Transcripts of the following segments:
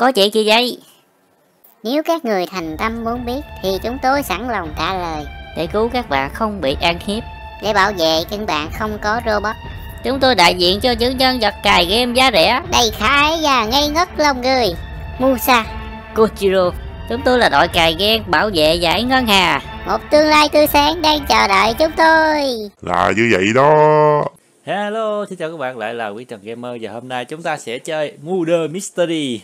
Có chuyện gì vậy? Nếu các người thành tâm muốn biết thì chúng tôi sẵn lòng trả lời. Để cứu các bạn không bị ăn hiếp. Để bảo vệ các bạn không có robot. Chúng tôi đại diện cho những nhân vật cài game giá rẻ. Đầy khái và ngây ngất lòng người. Musa. Kochiro. Chúng tôi là đội cài game bảo vệ giải ngân hà. Một tương lai tươi sáng đang chờ đợi chúng tôi. Là như vậy đó. Hello, xin chào các bạn, lại là Quý Trần Gamer và hôm nay chúng ta sẽ chơi Murder Mystery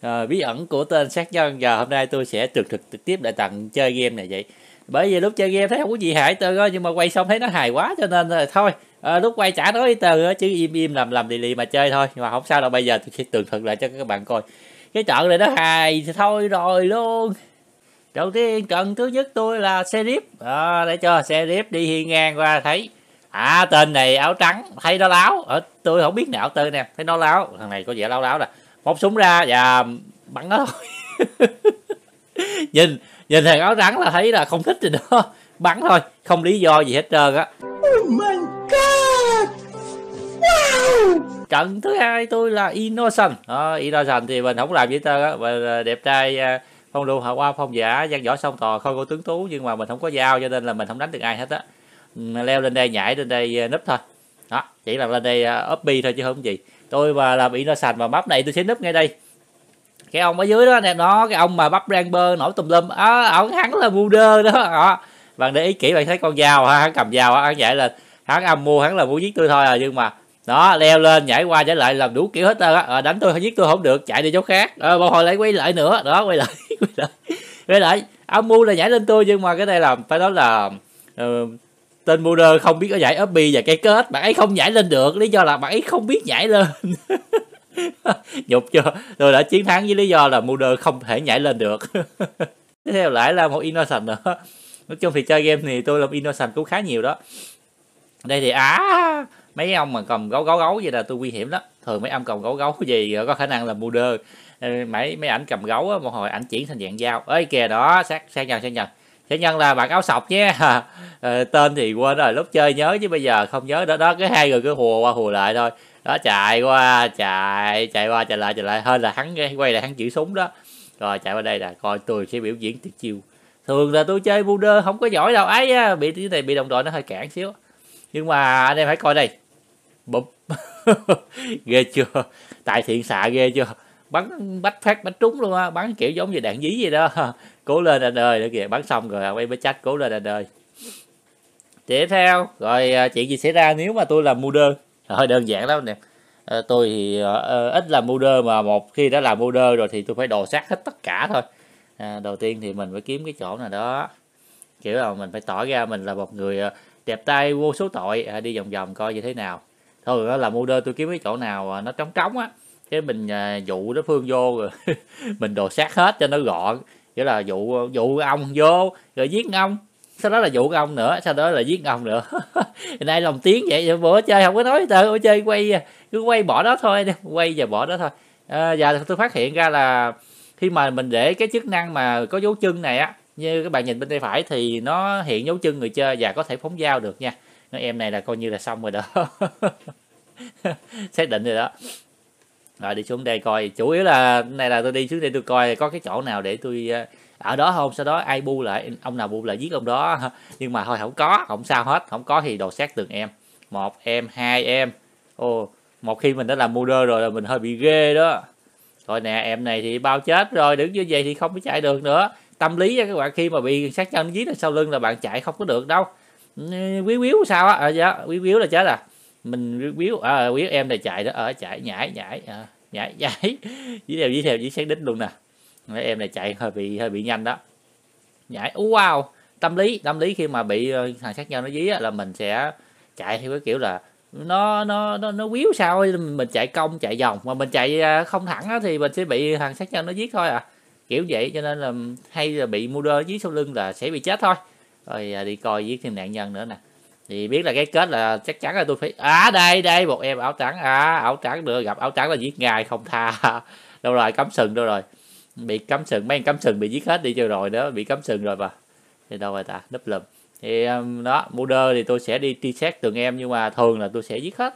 à, Bí ẩn của tên sát nhân và hôm nay tôi sẽ trực thực trực tiếp lại tặng chơi game này vậy Bởi vì lúc chơi game thấy không có gì hại tờ đó, nhưng mà quay xong thấy nó hài quá cho nên là ờ, thôi à, Lúc quay trả nói từ đó, chứ im im làm làm lì lì mà chơi thôi Nhưng mà không sao đâu, bây giờ tôi sẽ tường thuật lại cho các bạn coi Cái trận này nó hài thì thôi rồi luôn Đầu tiên trận thứ nhất tôi là xe rip à, Để cho xe rip đi hiên ngang qua thấy à tên này áo trắng thấy nó láo ở ờ, tôi không biết nào tên nè thấy nó láo thằng này có vẻ láo láo nè móc súng ra và bắn nó thôi nhìn nhìn thằng áo trắng là thấy là không thích gì đó bắn thôi không lý do gì hết trơn á oh my god wow trận thứ hai tôi là innocent à, innocent thì mình không làm gì hết trơn á mình đẹp trai à, phong lưu hạ qua phong giả văn võ song tò không có tướng tú nhưng mà mình không có dao cho nên là mình không đánh được ai hết á leo lên đây nhảy lên đây ờ, núp thôi đó chỉ là lên đây ờ, uh, bi thôi chứ không gì tôi mà làm innocent và bắp này tôi sẽ núp ngay đây cái ông ở dưới đó anh em nó cái ông mà bắp rang bơ nổi tùm lum á à, ổng hắn là mua đơ đó đó bạn để ý kỹ bạn thấy con dao ha hắn cầm dao hắn nhảy lên hắn âm mua hắn là muốn giết tôi thôi à nhưng mà đó leo lên nhảy qua nhảy lại làm đủ kiểu hết á à, đánh tôi giết tôi không được chạy đi chỗ khác à, một hồi lấy quay lại nữa đó quay lại quay lại quay lại âm mưu là nhảy lên tôi nhưng mà cái này là phải nói là uh, tên Muller không biết có nhảy uppy và cái kết bạn ấy không nhảy lên được lý do là bạn ấy không biết nhảy lên nhục chưa tôi đã chiến thắng với lý do là Muller không thể nhảy lên được tiếp theo lại là một innocent nữa nói chung thì chơi game thì tôi làm innocent cũng khá nhiều đó đây thì á à, mấy ông mà cầm gấu gấu gấu vậy là tôi nguy hiểm đó thường mấy ông cầm gấu gấu gì có khả năng là Muller mấy mấy ảnh cầm gấu á, một hồi ảnh chuyển thành dạng dao ấy kìa đó sát sát nhân sát nhân sát nhân là bạn áo sọc nhé Ờ, tên thì quên rồi lúc chơi nhớ chứ bây giờ không nhớ đó đó cái hai người cứ hùa qua hùa lại thôi đó chạy qua chạy chạy qua chạy lại chạy lại hơn là hắn quay lại hắn chữ súng đó rồi chạy qua đây là coi tôi sẽ biểu diễn tuyệt chiêu thường là tôi chơi builder không có giỏi đâu ấy á bị cái này bị đồng đội nó hơi cản xíu nhưng mà anh em hãy coi đây bụp ghê chưa tại thiện xạ ghê chưa bắn bách phát bắn trúng luôn á bắn kiểu giống như đạn dí vậy đó cố lên anh ơi nữa kìa bắn xong rồi ông ấy mới chắc cố lên anh ơi tiếp theo rồi à, chuyện gì xảy ra nếu mà tôi làm modder hơi đơn giản lắm nè à, tôi thì à, ít làm modder mà một khi đã làm modder rồi thì tôi phải đồ sát hết tất cả thôi à, đầu tiên thì mình phải kiếm cái chỗ nào đó kiểu là mình phải tỏ ra mình là một người đẹp tay vô số tội à, đi vòng vòng coi như thế nào thôi đó là modder tôi kiếm cái chỗ nào à, nó trống trống á thế mình à, dụ đối phương vô rồi mình đồ sát hết cho nó gọn nghĩa là dụ dụ ông vô rồi giết ông sau đó là vụ ông nữa sau đó là giết ông nữa hiện nay lòng tiếng vậy bữa chơi không có nói tờ bữa chơi quay cứ quay bỏ đó thôi quay và bỏ đó thôi à, và tôi phát hiện ra là khi mà mình để cái chức năng mà có dấu chân này á như các bạn nhìn bên tay phải thì nó hiện dấu chân người chơi và có thể phóng dao được nha nói em này là coi như là xong rồi đó xác định rồi đó rồi đi xuống đây coi chủ yếu là này là tôi đi xuống đây tôi coi có cái chỗ nào để tôi à, ở đó không sau đó ai bu lại ông nào bu lại giết ông đó nhưng mà thôi không có không sao hết không có thì đồ sát từng em một em hai em ô một khi mình đã làm murder rồi là mình hơi bị ghê đó rồi nè em này thì bao chết rồi đứng như vậy thì không có chạy được nữa tâm lý các bạn khi mà bị sát nhân giết ở sau lưng là bạn chạy không có được đâu quý biếu sao á à, dạ, quý biếu là chết à mình biếu à, quý em này chạy đó ở ờ, à, chạy nhảy nhảy à, nhảy nhảy dưới theo dưới theo dưới xác đích luôn nè mấy em này chạy hơi bị hơi bị nhanh đó nhảy wow tâm lý tâm lý khi mà bị ờ, thằng sát nhau nó dí á, là mình sẽ chạy theo cái kiểu là nó nó nó nó quýu sao mình chạy cong chạy vòng mà mình chạy ờ, không thẳng á, thì mình sẽ bị thằng sát nhau nó giết thôi à kiểu vậy cho nên là hay là bị mua đơ dưới sau lưng là sẽ bị chết thôi rồi à, đi coi giết thêm nạn nhân nữa nè thì biết là cái kết là chắc chắn là tôi phải à đây đây một em áo trắng à áo trắng nữa gặp áo trắng là giết ngay không tha đâu rồi cắm sừng đâu rồi bị cắm sừng mấy anh cắm sừng bị giết hết đi chưa rồi đó bị cắm sừng rồi mà thì đâu rồi ta nấp lùm thì um, đó mua đơ thì tôi sẽ đi tri xét từng em nhưng mà thường là tôi sẽ giết hết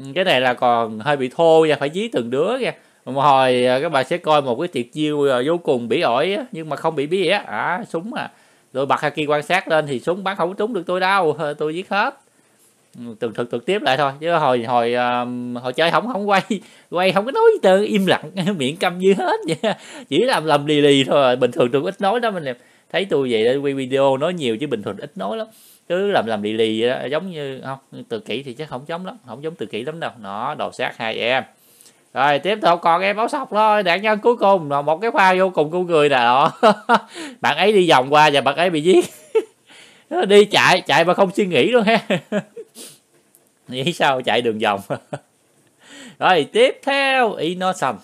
ừ, cái này là còn hơi bị thô và phải giết từng đứa nha một hồi à, các bạn sẽ coi một cái tiệc chiêu à, vô cùng bị ổi nhưng mà không bị bỉ á à, súng à rồi bật haki quan sát lên thì súng bắn không trúng được tôi đâu tôi giết hết tường thực trực tiếp lại thôi chứ hồi hồi ờ, hồi chơi không không quay quay không có nói gì tớ im lặng miệng câm như hết vậy chỉ làm lầm lì lì thôi à. bình thường tôi ít nói đó mình thấy tôi vậy quay video nói nhiều chứ bình thường ít nói lắm cứ làm làm lì lì đó giống như không từ kỹ thì chắc không giống lắm không giống từ kỹ lắm đâu nó đồ sát hai em rồi tiếp tục còn em báo sọc thôi nạn nhân cuối cùng là một cái pha vô cùng của người nào bạn ấy đi vòng qua và bạn ấy bị giết đi chạy chạy mà không suy nghĩ luôn ha nghĩ sao chạy đường vòng rồi tiếp theo Innocent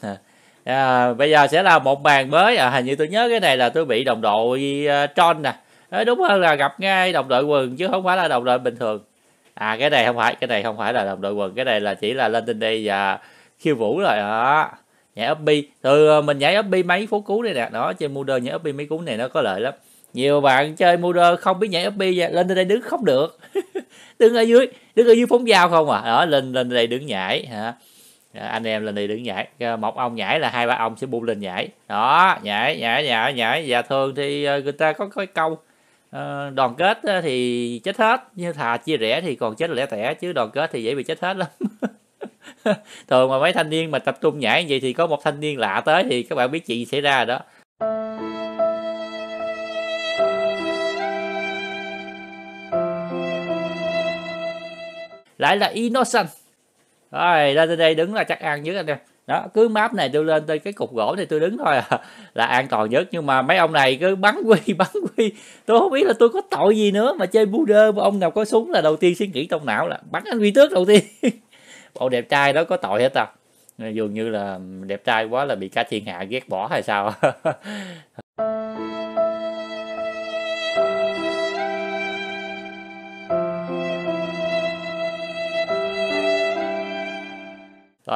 à, bây giờ sẽ là một bàn mới à, hình như tôi nhớ cái này là tôi bị đồng đội uh, à, Tron nè à, đúng hơn là gặp ngay đồng đội quần chứ không phải là đồng đội bình thường à cái này không phải cái này không phải là đồng đội quần cái này là chỉ là lên tinh đây và khiêu vũ rồi đó nhảy uppy từ à, mình nhảy uppy mấy phố cú này nè đó chơi mua đơn nhảy uppy mấy cú này nó có lợi lắm nhiều bạn chơi moder không biết nhảy uppy lên đây đứng không được đứng ở dưới đứng ở dưới phóng dao không à đó lên lên đây đứng nhảy hả đó, dạ, anh em lên đây đứng nhảy một ông nhảy là hai ba ông sẽ bung lên nhảy đó nhảy nhảy nhảy nhảy và dạ, thường thì ờ, người ta có cái câu ờ, đoàn kết thì chết hết như thà chia rẽ thì còn chết lẻ tẻ chứ đoàn kết thì dễ bị chết hết lắm thường mà mấy thanh niên mà tập trung nhảy vậy thì có một thanh niên lạ tới thì các bạn biết chuyện xảy ra đó lại là innocent rồi ra lên đây đứng là chắc ăn nhất anh em đó cứ map này tôi lên tới cái cục gỗ này tôi đứng thôi à, là an toàn nhất nhưng mà mấy ông này cứ bắn quy bắn quy tôi không biết là tôi có tội gì nữa mà chơi đơ mà ông nào có súng là đầu tiên suy nghĩ trong não là bắn anh quy tước đầu tiên bộ đẹp trai đó có tội hết à? dường như là đẹp trai quá là bị cả thiên hạ ghét bỏ hay sao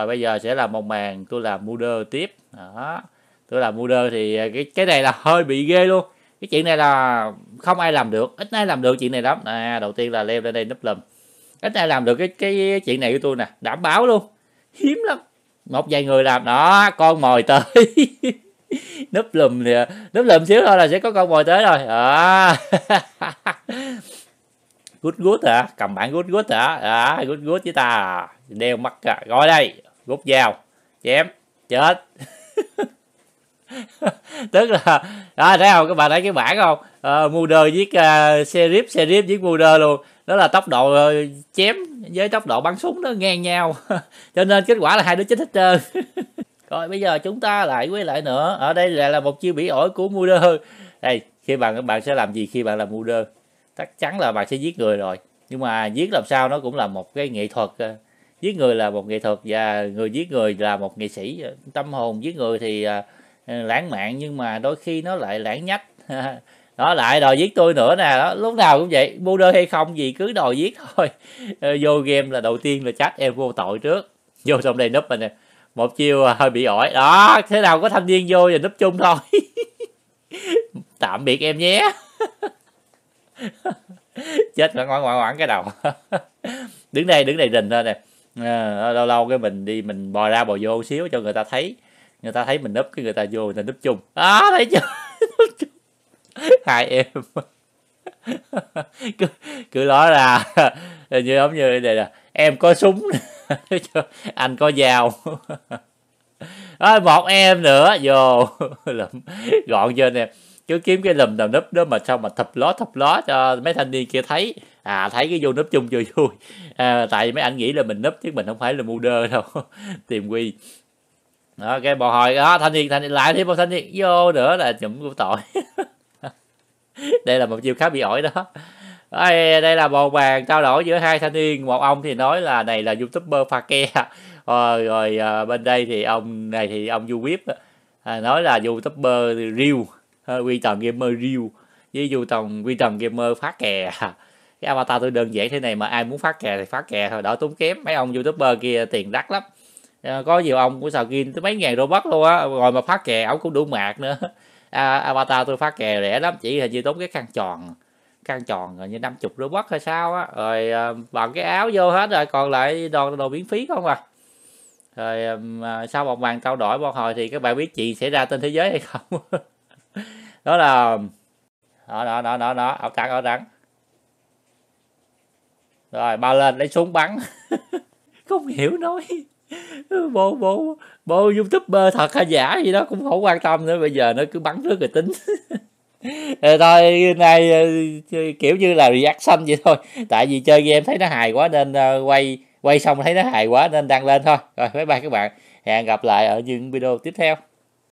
rồi bây giờ sẽ là một màn tôi làm modder tiếp đó tôi làm modder thì à, cái cái này là hơi bị ghê luôn cái chuyện này là không ai làm được ít ai làm được chuyện này lắm à, đầu tiên là leo lên đây núp lùm ít ai làm được cái cái chuyện này của tôi nè đảm bảo luôn hiếm lắm một vài người làm đó con mồi tới núp lùm thì núp lùm xíu thôi là sẽ có con mồi tới rồi à. good good hả cầm bản good good hả à, good good với ta đeo mắt à. rồi đây rút dao chém chết tức là đó à, thấy không các bạn thấy cái bản không ờ, à, Mulder viết uh, serif serif viết Mulder luôn đó là tốc độ uh, chém với tốc độ bắn súng nó ngang nhau cho nên kết quả là hai đứa chết hết trơn rồi bây giờ chúng ta lại quay lại nữa ở đây lại là một chiêu bị ổi của Mulder đây khi bạn các bạn sẽ làm gì khi bạn làm Mulder chắc chắn là bạn sẽ giết người rồi nhưng mà giết làm sao nó cũng là một cái nghệ thuật ờ, giết người là một nghệ thuật và người giết người là một nghệ sĩ tâm hồn giết người thì à, lãng mạn nhưng mà đôi khi nó lại lãng nhách đó lại đòi giết tôi nữa nè đó lúc nào cũng vậy mua đơn hay không gì cứ đòi giết thôi ờ, vô game là đầu tiên là chắc em vô tội trước vô trong đây núp mình nè một chiêu à, hơi bị ỏi đó thế nào có thanh niên vô và núp chung thôi tạm biệt em nhé chết ngoan ngoan ngoan cái đầu đứng đây đứng đây rình thôi nè à, lâu lâu cái mình đi mình bò ra bò vô xíu cho người ta thấy người ta thấy mình núp cái người ta vô người ta núp chung à thấy chưa hai em cứ cứ nói là như giống như này là em có súng anh có dao à, một em nữa vô gọn cho anh em chứ kiếm cái lùm nào núp đó mà sao mà thập ló thập ló cho mấy thanh niên kia thấy à thấy cái vô núp chung chơi vui à, tại mấy anh nghĩ là mình núp chứ mình không phải là mu đơ đâu tìm quy đó cái bò hỏi đó thanh niên thanh niên lại thêm một thanh niên vô nữa là chụm của tội đây là một chiêu khá bị ổi đó đây, đây là bầu bàn trao đổi giữa hai thanh niên một ông thì nói là này là youtuber pha ke ờ, rồi, rồi ờ, bên đây thì ông này thì ông du à, nói là youtuber real Ờ, quy tần gamer real với du tầng quy tần gamer phát kè cái avatar tôi đơn giản thế này mà ai muốn phát kè thì phát kè thôi đỡ tốn kém mấy ông youtuber kia tiền đắt lắm ờ, có nhiều ông của sào kim tới mấy ngàn robot luôn á rồi mà phát kè ổng cũng đủ mạc nữa à, avatar tôi phát kè rẻ lắm chỉ là như tốn cái khăn tròn khăn tròn rồi như năm chục robot hay sao á rồi ờ, bằng cái áo vô hết rồi còn lại đồ đồ miễn phí không à rồi à, sau một màn trao đổi một hồi thì các bạn biết chuyện xảy ra trên thế giới hay không đó là đó đó đó đó đó áo trắng áo trắng rồi bao lên lấy súng bắn không hiểu nói bộ bộ bộ youtuber thật hay giả gì đó cũng không quan tâm nữa bây giờ nó cứ bắn trước rồi tính thôi nay ờ, kiểu như là reaction vậy thôi tại vì chơi game thấy nó hài quá nên ờ, quay quay xong thấy nó hài quá nên đăng lên thôi rồi bye bye các bạn hẹn gặp lại ở những video tiếp theo